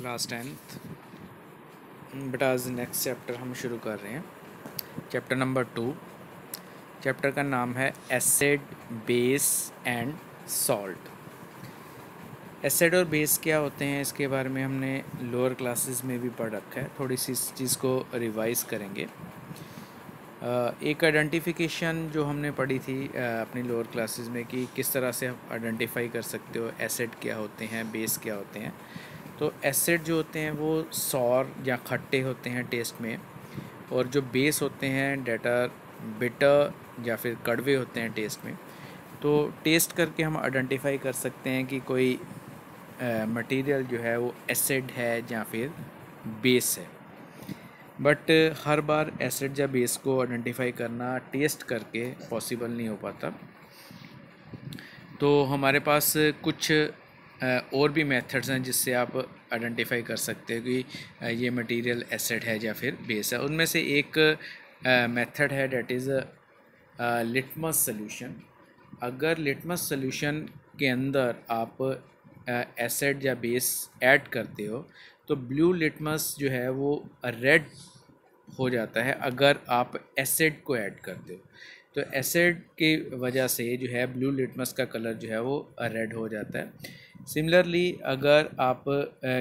class tenth but आज next chapter हम शुरू कर रहे हैं चैप्टर नंबर टू चैप्टर का नाम है acid base and salt acid और बेस क्या होते हैं इसके बारे में हमने लोअर क्लासेस में भी पढ़ रखा है थोड़ी सी इस चीज़ को रिवाइज करेंगे एक आइडेंटिफिकेशन जो हमने पढ़ी थी अपनी लोअर क्लासेस में कि किस तरह से आप आइडेंटिफाई कर सकते हो एसिड क्या होते हैं बेस क्या होते हैं तो एसिड जो होते हैं वो सौर या खट्टे होते हैं टेस्ट में और जो बेस होते हैं डेटर बिटर या फिर कड़वे होते हैं टेस्ट में तो टेस्ट करके हम आइडेंटिफाई कर सकते हैं कि कोई मटेरियल जो है वो एसिड है या फिर बेस है बट हर बार एसिड या बेस को आइडेंटिफाई करना टेस्ट करके पॉसिबल नहीं हो पाता तो हमारे पास कुछ और भी मेथड्स हैं जिससे आप आइडेंटिफाई कर सकते हो कि ये मटेरियल एसेट है या फिर बेस है उनमें से एक मेथड है डेट इज़ लिटमस सोल्यूशन अगर लिटमस सोल्यूशन के अंदर आप एसेट या बेस ऐड करते हो तो ब्लू लिटमस जो है वो रेड हो जाता है अगर आप एसिड को ऐड करते हो तो एसिड की वजह से जो है ब्लू लिटमस का कलर जो है वो रेड हो जाता है सिमिलरली अगर आप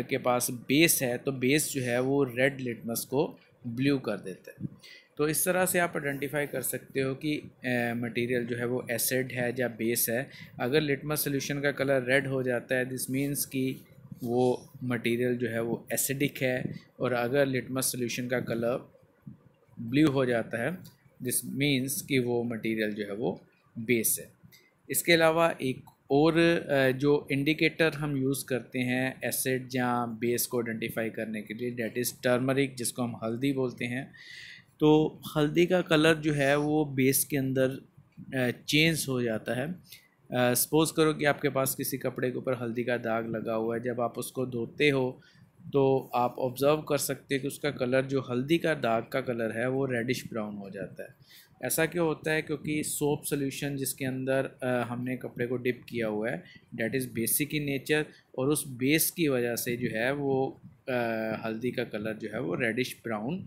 के पास बेस है तो बेस जो है वो रेड लिटमस को ब्लू कर देता है तो इस तरह से आप आइडेंटिफाई कर सकते हो कि मटेरियल जो है वो एसिड है या बेस है अगर लिटमस सोल्यूशन का कलर रेड हो जाता है दिस मीन्स कि वो मटेरियल जो है वो एसिडिक है और अगर लिटमस सोल्यूशन का कलर ब्लू हो जाता है दिस मीन्स कि वो मटेरियल जो है वो बेस है इसके अलावा एक और जो इंडिकेटर हम यूज़ करते हैं एसिड या बेस को आइडेंटिफाई करने के लिए डेट इज़ टर्मरिक जिसको हम हल्दी बोलते हैं तो हल्दी का कलर जो है वो बेस के अंदर चेंज हो जाता है सपोज़ करो कि आपके पास किसी कपड़े के ऊपर हल्दी का दाग लगा हुआ है जब आप उसको धोते हो तो आप ऑब्ज़र्व कर सकते हैं कि उसका कलर जो हल्दी का दाग का कलर है वो रेडिश ब्राउन हो जाता है ऐसा क्यों होता है क्योंकि सोप सोल्यूशन जिसके अंदर हमने कपड़े को डिप किया हुआ है that is basic in nature और उस बेस की वजह से जो है वो हल्दी का कलर जो है वो रेडिश ब्राउन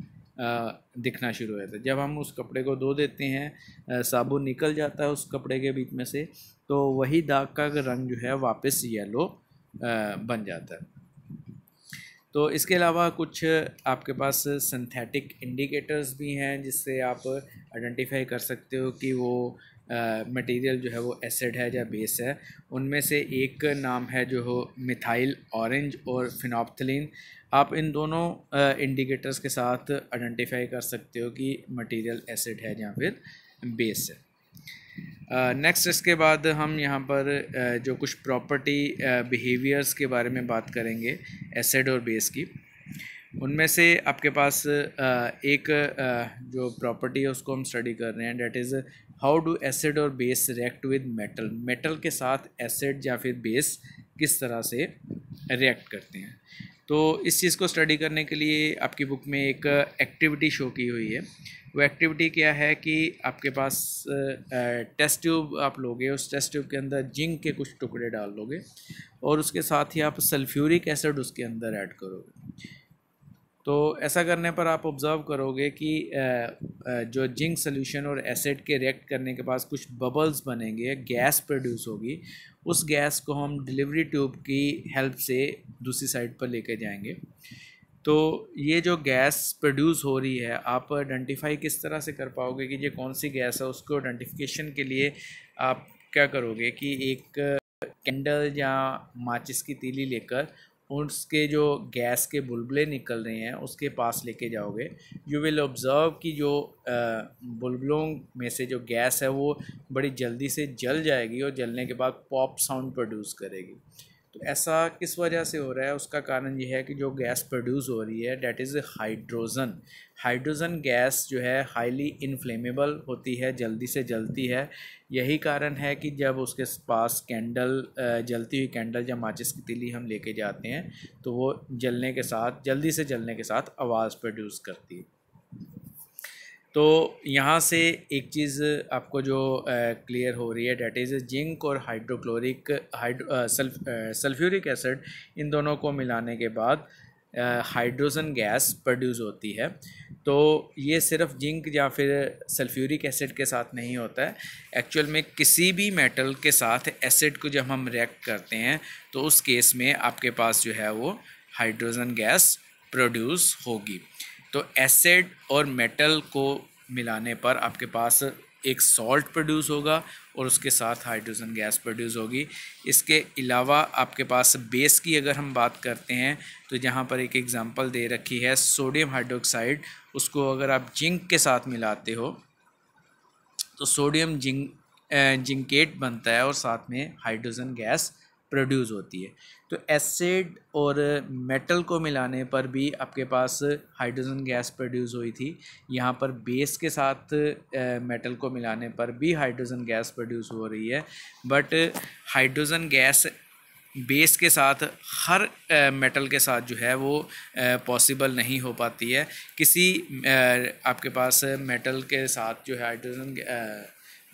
दिखना शुरू हो जाता है जब हम उस कपड़े को धो देते हैं साबुन निकल जाता है उस कपड़े के बीच में से तो वही दाग का रंग जो है वापस येलो बन जाता है तो इसके अलावा कुछ आपके पास सिंथेटिक इंडिकेटर्स भी हैं जिससे आप आइडेंटिफाई कर सकते हो कि वो मटेरियल जो है वो एसिड है या बेस है उनमें से एक नाम है जो हो मिथाइल ऑरेंज और फिनॉप्थलिन आप इन दोनों इंडिकेटर्स के साथ आइडेंटिफाई कर सकते हो कि मटेरियल एसिड है या फिर बेस है नेक्स्ट इसके बाद हम यहाँ पर uh, जो कुछ प्रॉपर्टी बिहेवियर्स के बारे में बात करेंगे एसिड और बेस की उनमें से आपके पास एक जो प्रॉपर्टी है उसको हम स्टडी कर रहे हैं that is how do acid और base react with metal metal के साथ एसिड या फिर बेस किस तरह से रिएक्ट करते हैं तो इस चीज़ को स्टडी करने के लिए आपकी बुक में एक एक्टिविटी शो की हुई है वो एक्टिविटी क्या है कि आपके पास टेस्ट ट्यूब आप लोगे उस टेस्ट ट्यूब के अंदर जिंक के कुछ टुकड़े डाल लोगे और उसके साथ ही आप सल्फ्यूरिक एसिड उसके अंदर ऐड करोगे तो ऐसा करने पर आप ऑब्ज़र्व करोगे कि जो जिंक सॉल्यूशन और एसिड के रिएक्ट करने के पास कुछ बबल्स बनेंगे गैस प्रोड्यूस होगी उस गैस को हम डिलीवरी ट्यूब की हेल्प से दूसरी साइड पर लेकर जाएंगे तो ये जो गैस प्रोड्यूस हो रही है आप आइडेंटिफाई किस तरह से कर पाओगे कि ये कौन सी गैस है उसको आइडेंटिफिकेशन के लिए आप क्या करोगे कि एक कैंडल या माचिस की तीली लेकर उसके जो गैस के बुलबुले निकल रहे हैं उसके पास लेके जाओगे यू विल ऑब्ज़र्व कि जो बुलबुलों में से जो गैस है वो बड़ी जल्दी से जल जाएगी और जलने के बाद पॉप साउंड प्रोड्यूस करेगी तो ऐसा किस वजह से हो रहा है उसका कारण यह है कि जो गैस प्रोड्यूस हो रही है that is hydrogen hydrogen gas जो है हाईली इनफ्लेमेबल होती है जल्दी से जलती है यही कारण है कि जब उसके पास कैंडल जलती हुई कैंडल या माचिस की तिली हम लेके जाते हैं तो वो जलने के साथ जल्दी से जलने के साथ आवाज़ प्रोड्यूस करती है तो यहाँ से एक चीज़ आपको जो क्लियर हो रही है डेट इज़ जिंक और हाइड्रोक्लोरिक हाइड्रो सल्फ्यूरिक एसिड इन दोनों को मिलाने के बाद हाइड्रोजन गैस प्रोड्यूस होती है तो ये सिर्फ जिंक या फिर सल्फ्यूरिक एसिड के साथ नहीं होता है एक्चुअल में किसी भी मेटल के साथ एसिड को जब हम रिएक्ट करते हैं तो उस केस में आपके पास जो है वो हाइड्रोजन गैस प्रोड्यूस होगी तो एसिड और मेटल को मिलाने पर आपके पास एक सॉल्ट प्रोड्यूस होगा और उसके साथ हाइड्रोजन गैस प्रोड्यूस होगी इसके अलावा आपके पास बेस की अगर हम बात करते हैं तो यहाँ पर एक एग्ज़ाम्पल दे रखी है सोडियम हाइड्रोक्साइड उसको अगर आप जिंक के साथ मिलाते हो तो सोडियम जिंक जिंकेट बनता है और साथ में हाइड्रोजन गैस प्रोड्यूस होती है तो एसिड और मेटल को मिलाने पर भी आपके पास हाइड्रोजन गैस प्रोड्यूस हुई थी यहाँ पर बेस के साथ मेटल को मिलाने पर भी हाइड्रोजन गैस प्रोड्यूस हो रही है बट हाइड्रोजन गैस बेस के साथ हर मेटल के साथ जो है वो पॉसिबल नहीं हो पाती है किसी आपके पास मेटल के साथ जो है हाइड्रोजन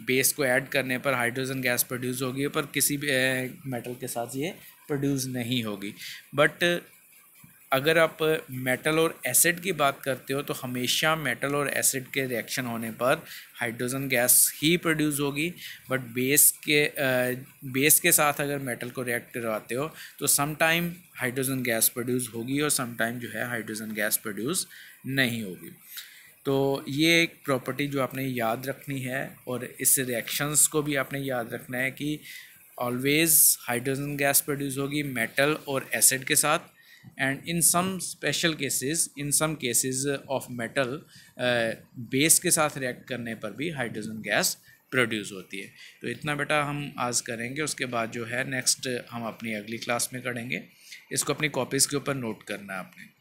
बेस को ऐड करने पर हाइड्रोजन गैस प्रोड्यूस होगी पर किसी भी मेटल के साथ ये प्रोड्यूस नहीं होगी बट अगर आप मेटल और एसिड की बात करते हो तो हमेशा मेटल और एसिड के रिएक्शन होने पर हाइड्रोजन गैस ही प्रोड्यूस होगी बट बेस के बेस के साथ अगर मेटल को रिएक्ट करवाते हो तो समटाइम हाइड्रोजन गैस प्रोड्यूस होगी और समटाइम जो है हाइड्रोजन गैस प्रोड्यूस नहीं होगी तो ये एक प्रॉपर्टी जो आपने याद रखनी है और इस रिएक्शंस को भी आपने याद रखना है कि ऑलवेज़ हाइड्रोजन गैस प्रोड्यूस होगी मेटल और एसिड के साथ and in some special cases in some cases of metal base के साथ रिएक्ट करने पर भी हाइड्रोजन गैस प्रोड्यूस होती है तो इतना बेटा हम आज करेंगे उसके बाद जो है नेक्स्ट हम अपनी अगली क्लास में करेंगे इसको अपनी कॉपीज़ के ऊपर नोट करना है आपने